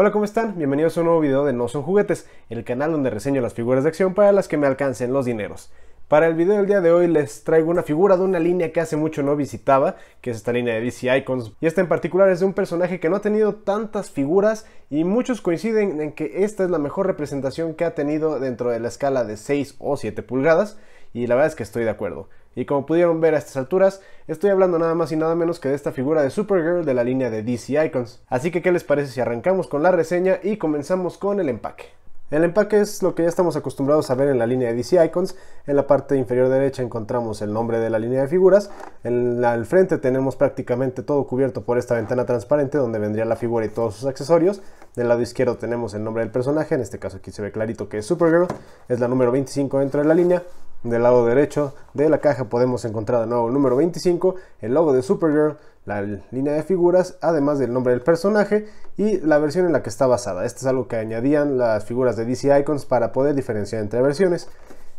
Hola, ¿cómo están? Bienvenidos a un nuevo video de No Son Juguetes, el canal donde reseño las figuras de acción para las que me alcancen los dineros. Para el video del día de hoy les traigo una figura de una línea que hace mucho no visitaba, que es esta línea de DC Icons, y esta en particular es de un personaje que no ha tenido tantas figuras y muchos coinciden en que esta es la mejor representación que ha tenido dentro de la escala de 6 o 7 pulgadas, y la verdad es que estoy de acuerdo. Y como pudieron ver a estas alturas, estoy hablando nada más y nada menos que de esta figura de Supergirl de la línea de DC Icons. Así que qué les parece si arrancamos con la reseña y comenzamos con el empaque. El empaque es lo que ya estamos acostumbrados a ver en la línea de DC Icons. En la parte inferior derecha encontramos el nombre de la línea de figuras. En el al frente tenemos prácticamente todo cubierto por esta ventana transparente donde vendría la figura y todos sus accesorios. Del lado izquierdo tenemos el nombre del personaje, en este caso aquí se ve clarito que es Supergirl. Es la número 25 dentro de la línea. Del lado derecho de la caja podemos encontrar de nuevo el número 25, el logo de Supergirl, la línea de figuras, además del nombre del personaje y la versión en la que está basada. Esto es algo que añadían las figuras de DC Icons para poder diferenciar entre versiones.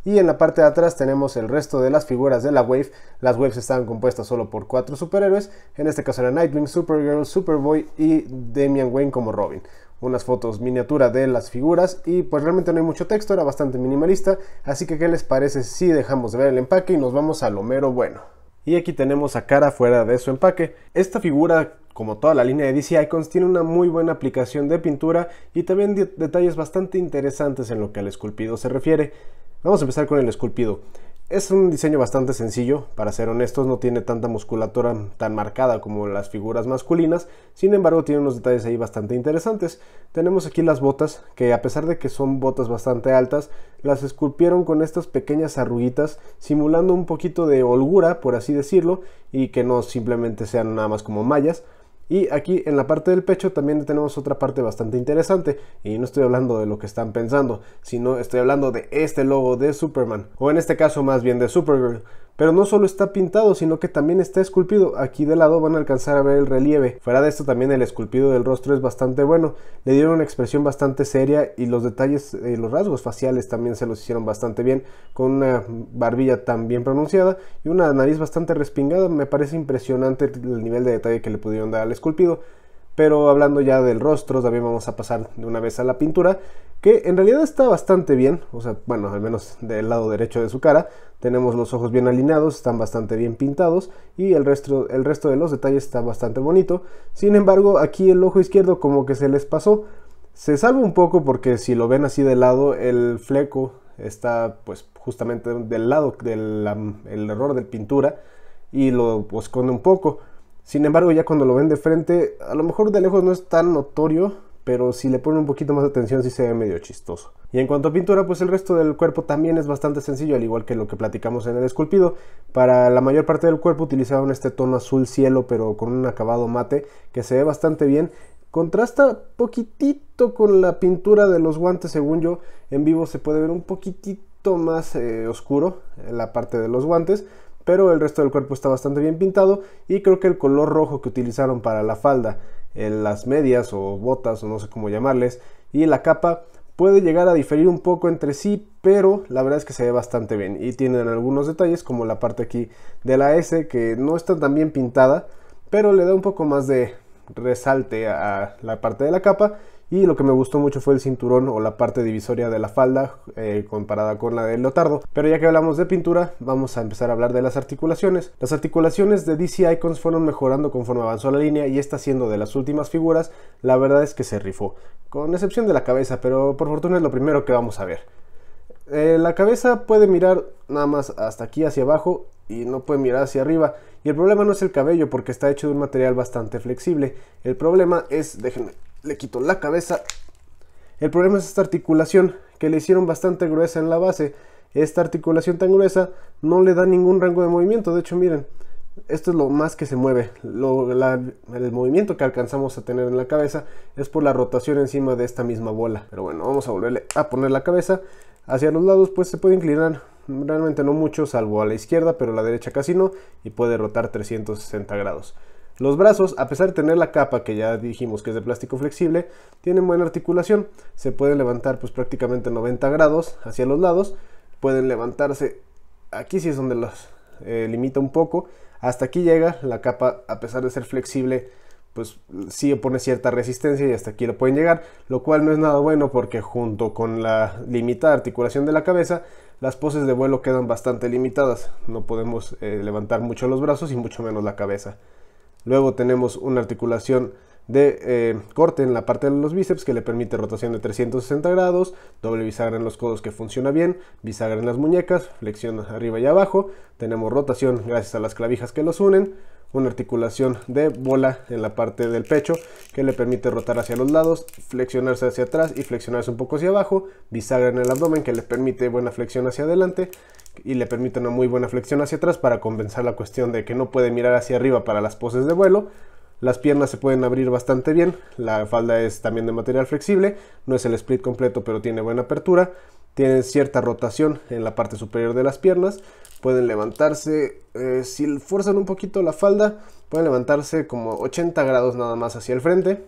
Y en la parte de atrás tenemos el resto de las figuras de la Wave. Las Waves estaban compuestas solo por cuatro superhéroes. En este caso era Nightwing, Supergirl, Superboy y Damian Wayne como Robin unas fotos miniatura de las figuras y pues realmente no hay mucho texto, era bastante minimalista, así que ¿qué les parece si dejamos de ver el empaque y nos vamos a lo homero bueno? Y aquí tenemos a Cara fuera de su empaque. Esta figura como toda la línea de DC Icons, tiene una muy buena aplicación de pintura y también detalles bastante interesantes en lo que al esculpido se refiere. Vamos a empezar con el esculpido. Es un diseño bastante sencillo, para ser honestos, no tiene tanta musculatura tan marcada como las figuras masculinas, sin embargo tiene unos detalles ahí bastante interesantes. Tenemos aquí las botas, que a pesar de que son botas bastante altas, las esculpieron con estas pequeñas arruguitas, simulando un poquito de holgura, por así decirlo, y que no simplemente sean nada más como mallas, y aquí en la parte del pecho también tenemos otra parte bastante interesante. Y no estoy hablando de lo que están pensando, sino estoy hablando de este logo de Superman. O en este caso más bien de Supergirl. Pero no solo está pintado, sino que también está esculpido. Aquí de lado van a alcanzar a ver el relieve. Fuera de esto también el esculpido del rostro es bastante bueno. Le dieron una expresión bastante seria y los detalles, eh, los rasgos faciales también se los hicieron bastante bien. Con una barbilla tan bien pronunciada y una nariz bastante respingada. Me parece impresionante el nivel de detalle que le pudieron dar al esculpido. Pero hablando ya del rostro, también vamos a pasar de una vez a la pintura, que en realidad está bastante bien, o sea, bueno, al menos del lado derecho de su cara. Tenemos los ojos bien alineados, están bastante bien pintados y el resto, el resto de los detalles está bastante bonito. Sin embargo, aquí el ojo izquierdo como que se les pasó. Se salva un poco porque si lo ven así de lado, el fleco está pues justamente del lado del error de pintura y lo esconde un poco. Sin embargo, ya cuando lo ven de frente, a lo mejor de lejos no es tan notorio, pero si le ponen un poquito más de atención sí se ve medio chistoso. Y en cuanto a pintura, pues el resto del cuerpo también es bastante sencillo, al igual que lo que platicamos en el esculpido. Para la mayor parte del cuerpo utilizaron este tono azul cielo, pero con un acabado mate, que se ve bastante bien. Contrasta poquitito con la pintura de los guantes, según yo. En vivo se puede ver un poquitito más eh, oscuro en la parte de los guantes, pero el resto del cuerpo está bastante bien pintado y creo que el color rojo que utilizaron para la falda, en las medias o botas o no sé cómo llamarles y la capa puede llegar a diferir un poco entre sí, pero la verdad es que se ve bastante bien y tienen algunos detalles como la parte aquí de la S que no está tan bien pintada, pero le da un poco más de resalte a la parte de la capa y lo que me gustó mucho fue el cinturón o la parte divisoria de la falda eh, comparada con la del lotardo Pero ya que hablamos de pintura, vamos a empezar a hablar de las articulaciones. Las articulaciones de DC Icons fueron mejorando conforme avanzó la línea y esta siendo de las últimas figuras, la verdad es que se rifó. Con excepción de la cabeza, pero por fortuna es lo primero que vamos a ver. Eh, la cabeza puede mirar nada más hasta aquí hacia abajo y no puede mirar hacia arriba. Y el problema no es el cabello porque está hecho de un material bastante flexible. El problema es, déjenme le quito la cabeza. El problema es esta articulación que le hicieron bastante gruesa en la base. Esta articulación tan gruesa no le da ningún rango de movimiento. De hecho, miren, esto es lo más que se mueve. el movimiento que alcanzamos a tener en la cabeza es por la rotación encima de esta misma bola. Pero bueno, vamos a volverle a poner la cabeza. Hacia los lados pues se puede inclinar realmente no mucho, salvo a la izquierda, pero a la derecha casi no, y puede rotar 360 grados. Los brazos, a pesar de tener la capa que ya dijimos que es de plástico flexible, tienen buena articulación. Se pueden levantar pues prácticamente 90 grados hacia los lados. Pueden levantarse, aquí sí es donde los eh, limita un poco. Hasta aquí llega la capa, a pesar de ser flexible, pues sí opone cierta resistencia y hasta aquí lo pueden llegar, lo cual no es nada bueno porque junto con la limitada articulación de la cabeza, las poses de vuelo quedan bastante limitadas. No podemos eh, levantar mucho los brazos y mucho menos la cabeza. Luego tenemos una articulación de eh, corte en la parte de los bíceps que le permite rotación de 360 grados, doble bisagra en los codos que funciona bien, bisagra en las muñecas, flexión arriba y abajo, tenemos rotación gracias a las clavijas que los unen, una articulación de bola en la parte del pecho que le permite rotar hacia los lados, flexionarse hacia atrás y flexionarse un poco hacia abajo, bisagra en el abdomen que le permite buena flexión hacia adelante y le permite una muy buena flexión hacia atrás para compensar la cuestión de que no puede mirar hacia arriba para las poses de vuelo. Las piernas se pueden abrir bastante bien, la falda es también de material flexible, no es el split completo pero tiene buena apertura, tienen cierta rotación en la parte superior de las piernas, pueden levantarse, eh, si fuerzan un poquito la falda, pueden levantarse como 80 grados nada más hacia el frente,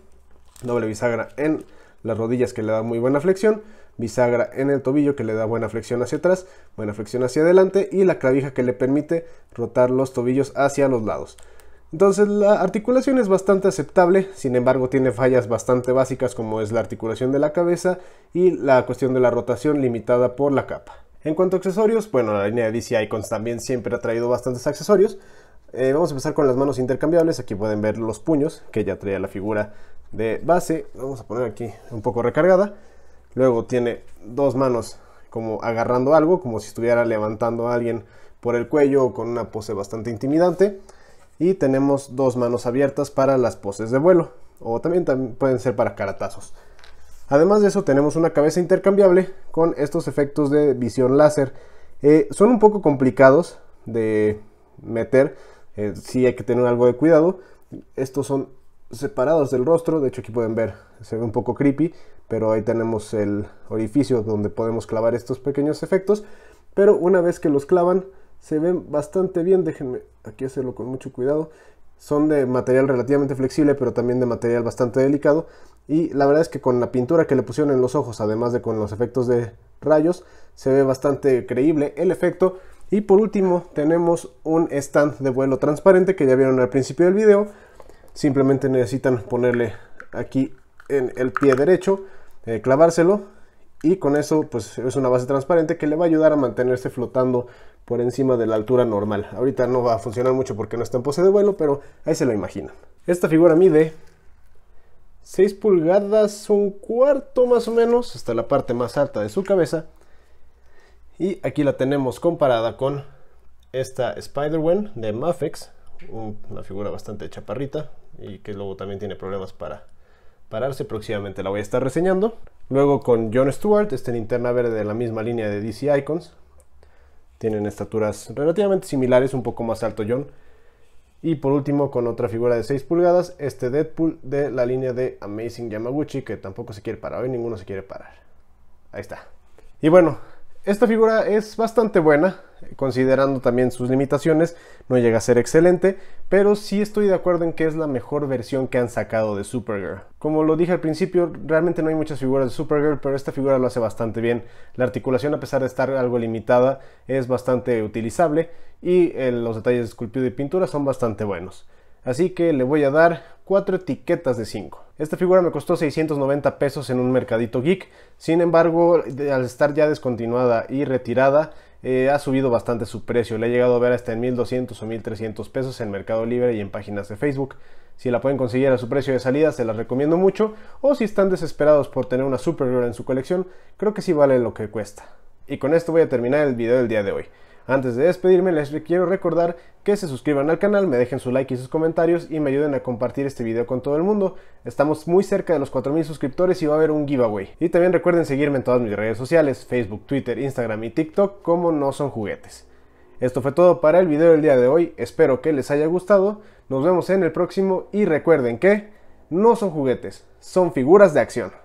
doble bisagra en las rodillas que le da muy buena flexión, bisagra en el tobillo que le da buena flexión hacia atrás, buena flexión hacia adelante y la clavija que le permite rotar los tobillos hacia los lados. Entonces la articulación es bastante aceptable, sin embargo tiene fallas bastante básicas como es la articulación de la cabeza y la cuestión de la rotación limitada por la capa. En cuanto a accesorios, bueno, la línea de DC Icons también siempre ha traído bastantes accesorios. Eh, vamos a empezar con las manos intercambiables, aquí pueden ver los puños que ya traía la figura de base. Vamos a poner aquí un poco recargada. Luego tiene dos manos como agarrando algo, como si estuviera levantando a alguien por el cuello con una pose bastante intimidante. Y tenemos dos manos abiertas para las poses de vuelo, o también, pueden ser para caratazos. Además de eso tenemos una cabeza intercambiable con estos efectos de visión láser. Eh, son un poco complicados de meter, eh, si hay que tener algo de cuidado. Estos son separados del rostro. De hecho, aquí pueden ver, se ve un poco creepy, pero ahí tenemos el orificio donde podemos clavar estos pequeños efectos. Pero una vez que los clavan, se ven bastante bien. Déjenme aquí hacerlo con mucho cuidado. Son de material relativamente flexible, pero también de material bastante delicado. Y la verdad es que con la pintura que le pusieron en los ojos, además de con los efectos de rayos, se ve bastante creíble el efecto. Y por último tenemos un stand de vuelo transparente que ya vieron al principio del video, simplemente necesitan ponerle aquí en el pie derecho, eh, clavárselo y con eso pues es una base transparente que le va a ayudar a mantenerse flotando por encima de la altura normal. Ahorita no va a funcionar mucho porque no está en pose de vuelo, pero ahí se lo imaginan. Esta figura mide 6 pulgadas, un cuarto más o menos, hasta la parte más alta de su cabeza. Y aquí la tenemos comparada con esta Spider-Wen de Mafex, una uh, figura bastante chaparrita y que luego también tiene problemas para pararse. Próximamente la voy a estar reseñando. Luego con John Stewart, esta linterna verde de la misma línea de DC Icons. Tienen estaturas relativamente similares, un poco más alto John. Y por último con otra figura de 6 pulgadas, este Deadpool de la línea de Amazing Yamaguchi, que tampoco se quiere parar, hoy ninguno se quiere parar. Ahí está. Y bueno, esta figura es bastante buena, considerando también sus limitaciones, no llega a ser excelente, pero sí estoy de acuerdo en que es la mejor versión que han sacado de Supergirl. Como lo dije al principio, realmente no hay muchas figuras de Supergirl, pero esta figura lo hace bastante bien. La articulación, a pesar de estar algo limitada, es bastante utilizable y eh, los detalles de esculpido y pintura son bastante buenos. Así que le voy a dar 4 etiquetas de 5. Esta figura me costó 690 pesos en un mercadito geek, sin embargo, al estar ya descontinuada y retirada, eh, ha subido bastante su precio. Le he llegado a ver hasta en 1200 o 1300 pesos en Mercado Libre y en páginas de Facebook. Si la pueden conseguir a su precio de salida, se las recomiendo mucho. O si están desesperados por tener una Supergirl en su colección, creo que sí vale lo que cuesta. Y con esto voy a terminar el video del día de hoy. Antes de despedirme les quiero recordar que se suscriban al canal, me dejen su like y sus comentarios y me ayuden a compartir este video con todo el mundo. Estamos muy cerca de los 4000 suscriptores y va a haber un giveaway. Y también recuerden seguirme en todas mis redes sociales, Facebook, Twitter, Instagram y TikTok como no son juguetes. Esto fue todo para el video del día de hoy, espero que les haya gustado, nos vemos en el próximo y recuerden que no son juguetes, son figuras de acción.